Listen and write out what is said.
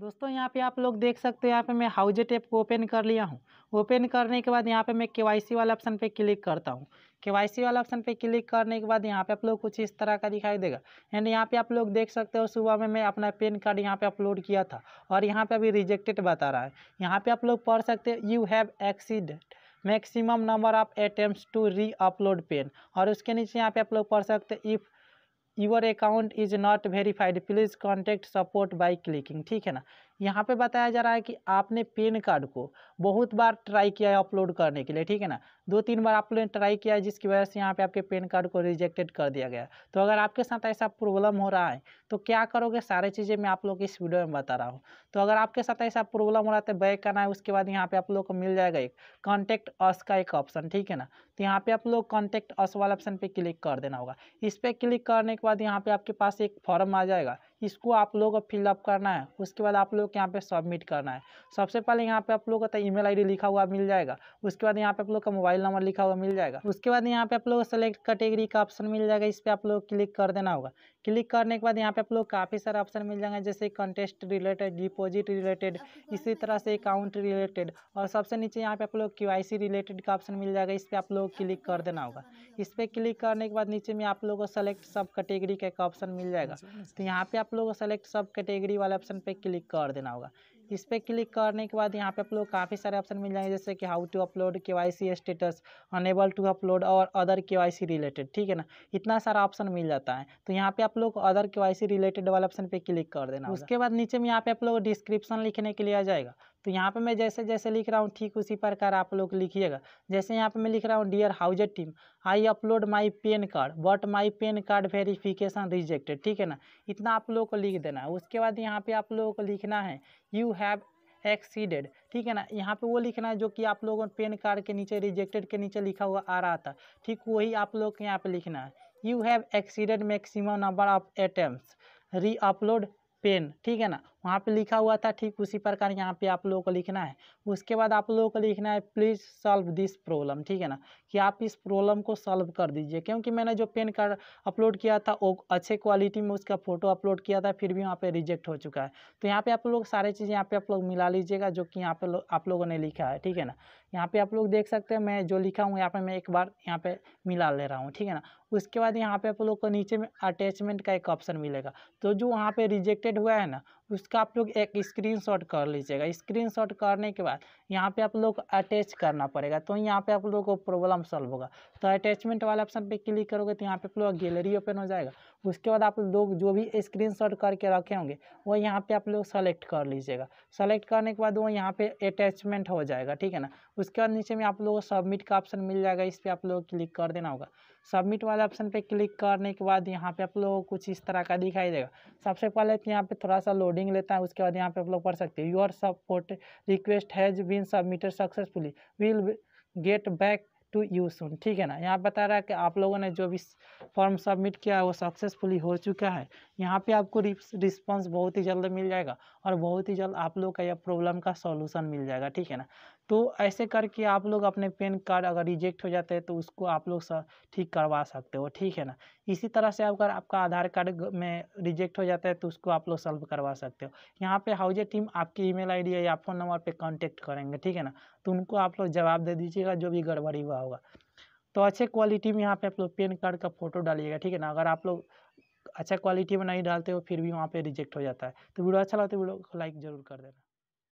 दोस्तों यहाँ पे आप लोग देख सकते हो यहाँ पे मैं हाउजे टेप को ओपन कर लिया हूँ ओपन करने के बाद यहाँ पे मैं केवाईसी वाला ऑप्शन पे क्लिक करता हूँ केवाईसी वाला ऑप्शन पे क्लिक करने के बाद यहाँ पे आप लोग कुछ इस तरह का दिखाई देगा एंड यहाँ पे आप लोग देख सकते हो सुबह में मैं अपना पेन कार्ड यहाँ पे अपलोड किया था और यहाँ पे अभी रिजेक्टेड बता रहा है यहाँ पे आप लोग पढ़ सकते हो you have exceeded maximum number of attempt to reupload PAN और उसके नीचे यहाँ पे आप लोग पढ़ सकते if your account is not verified please contact support by clicking ठीक है ना यहाँ पे बताया जा रहा है कि आपने पेन कार्ड को बहुत बार ट्राई किया है अपलोड करने के लिए ठीक है ना दो तीन बार आपने ट्राई किया है जिसकी वजह से यहाँ पे आपके पेन कार्ड को रिजेक्टेड कर दिया गया तो अगर आपके साथ ऐसा प्रॉब्लम हो रहा है तो क्या करोगे सारी चीज़ें मैं आप लोग इस वीडियो में बता रहा हूँ तो अगर आपके साथ ऐसा प्रॉब्लम हो रहा है तो बैक करना है उसके बाद यहाँ पर आप लोग को मिल जाएगा एक कॉन्टैक्ट अस का एक ऑप्शन ठीक है ना तो यहाँ पर आप लोग कॉन्टैक्ट अस वाला ऑप्शन पर क्लिक कर देना होगा इस पर क्लिक करने के बाद यहाँ पे आपके पास एक फॉर्म आ जाएगा इसको आप लोग को फिलअप करना है उसके बाद आप लोग यहाँ पे सबमिट करना है सबसे पहले यहाँ पे आप लोग का ईमेल आईडी लिखा हुआ मिल जाएगा उसके बाद यहाँ पे आप लोग का मोबाइल नंबर लिखा हुआ मिल जाएगा उसके बाद यहाँ पे आप लोग सेलेक्ट कैटेगरी का ऑप्शन मिल जाएगा इस पर आप लोग क्लिक कर देना होगा क्लिक करने के बाद यहाँ पे आप लोग काफ़ी सारे ऑप्शन मिल जाएंगे जैसे कंटेस्ट रिलेटेड डिपॉजिट रिलेटेड इसी तरह से अकाउंट रिलेटेड और सबसे नीचे यहाँ पे आप लोग के रिलेटेड का ऑप्शन मिल जाएगा इस पर आप लोग क्लिक कर देना होगा इस पर क्लिक करने के बाद नीचे में आप लोगों को सेलेक्ट सब कैटेगरी का एक ऑप्शन मिल जाएगा तो यहाँ पे आप आप लोग सेलेक्ट सब कैटेगरी वाले ऑप्शन पे क्लिक कर देना होगा इस पर क्लिक करने के बाद यहाँ पे आप लोग काफ़ी सारे ऑप्शन मिल जाएंगे जैसे कि how to upload K C status unable to upload और अदर के सी रिलेटेड ठीक है ना इतना सारा ऑप्शन मिल जाता है तो यहाँ पे आप लोग अदर के सी रिलेटेड वाले ऑप्शन पे क्लिक कर देना उसके बाद नीचे में यहाँ पे आप लोग डिस्क्रिप्शन लिखने के लिए आ जाएगा तो यहाँ पे मैं जैसे जैसे लिख रहा हूँ ठीक उसी प्रकार आप लोग लिखिएगा जैसे यहाँ पे मैं लिख रहा हूँ dear Howzat team I upload my PAN card but my PAN card verification rejected ठीक है ना इतना आप लोगों को लिख देना है उसके बाद यहाँ पर आप लोगों को लिखना है यू हैव एक्सीडेड ठीक है ना यहाँ पे वो लिखना है जो कि आप लोगों ने पेन कार्ड के नीचे रिजेक्टेड के नीचे लिखा हुआ आ रहा था ठीक वही आप लोग के यहाँ पे लिखना है you have exceeded maximum number of attempts reupload PAN ठीक है ना वहाँ पे लिखा हुआ था ठीक उसी प्रकार यहाँ पे आप लोगों को लिखना है उसके बाद आप लोगों को लिखना है प्लीज़ सॉल्व दिस प्रॉब्लम ठीक है ना कि आप इस प्रॉब्लम को सॉल्व कर दीजिए क्योंकि मैंने जो पेन कार्ड अपलोड किया था वो अच्छे क्वालिटी में उसका फ़ोटो अपलोड किया था फिर भी वहाँ पर रिजेक्ट हो चुका है तो यहाँ पर आप लोग सारे चीज़ यहाँ पर आप लोग मिला लीजिएगा जो कि यहाँ पर आप लोगों ने लिखा है ठीक है ना यहाँ पर आप लोग देख सकते हैं मैं जो लिखा हूँ यहाँ पर मैं एक बार यहाँ पर मिला ले रहा हूँ ठीक है ना उसके बाद यहाँ पर आप लोग को नीचे में अटैचमेंट का एक ऑप्शन मिलेगा तो जो वहाँ पर रिजेक्टेड हुआ है ना उसका इसका आप लोग एक स्क्रीनशॉट कर लीजिएगा स्क्रीनशॉट करने के बाद यहाँ पे आप लोग अटैच करना पड़ेगा तो यहाँ पे आप लोगों को प्रॉब्लम सॉल्व होगा तो अटैचमेंट वाले ऑप्शन पे क्लिक करोगे तो यहाँ पे आप लोग गैलरी ओपन हो जाएगा उसके बाद आप लोग जो भी स्क्रीनशॉट करके रखे होंगे वो यहाँ पे आप लोग सेलेक्ट कर लीजिएगा सेलेक्ट करने के बाद वो यहाँ पे अटैचमेंट हो जाएगा ठीक है ना उसके बाद नीचे में आप लोगों को सबमिट का ऑप्शन मिल जाएगा इस पर आप लोग क्लिक कर देना होगा सबमिट वाले ऑप्शन पे क्लिक करने के बाद यहाँ पे आप लोगों को कुछ इस तरह का दिखाई देगा सबसे पहले तो यहाँ पे थोड़ा सा लोडिंग लेता है उसके बाद यहाँ पे आप लोग पढ़ सकते हो your support request has been submitted successfully will get back to you soon ठीक है ना यहाँ बता रहा है कि आप लोगों ने जो भी फॉर्म सबमिट किया है वो सक्सेसफुली हो चुका है यहाँ पे आपको रिस्पॉन्स बहुत ही जल्द मिल जाएगा और बहुत ही जल्द आप लोग का यह प्रॉब्लम का सॉल्यूशन मिल जाएगा ठीक है ना तो ऐसे करके आप लोग अपने पेन कार्ड अगर रिजेक्ट हो जाते हैं तो उसको आप लोग ठीक करवा सकते हो ठीक है ना इसी तरह से अगर आपका आधार कार्ड में रिजेक्ट हो जाता है तो उसको आप लोग सॉल्व करवा सकते हो यहाँ पे हाउजे टीम आपकी ईमेल आईडी या फ़ोन नंबर पे कांटेक्ट करेंगे ठीक है ना तो उनको आप लोग जवाब दे दीजिएगा जो भी गड़बड़ी हुआ हुआ होगा तो अच्छे क्वालिटी में यहाँ पे आप लोग पेन कार्ड का फोटो डालिएगा ठीक है ना अगर आप लोग अच्छा क्वालिटी में नहीं डालते हो फिर भी वहाँ पे रिजेक्ट हो जाता है तो वीडियो अच्छा लगता है तो वीडियो को लाइक जरूर कर देना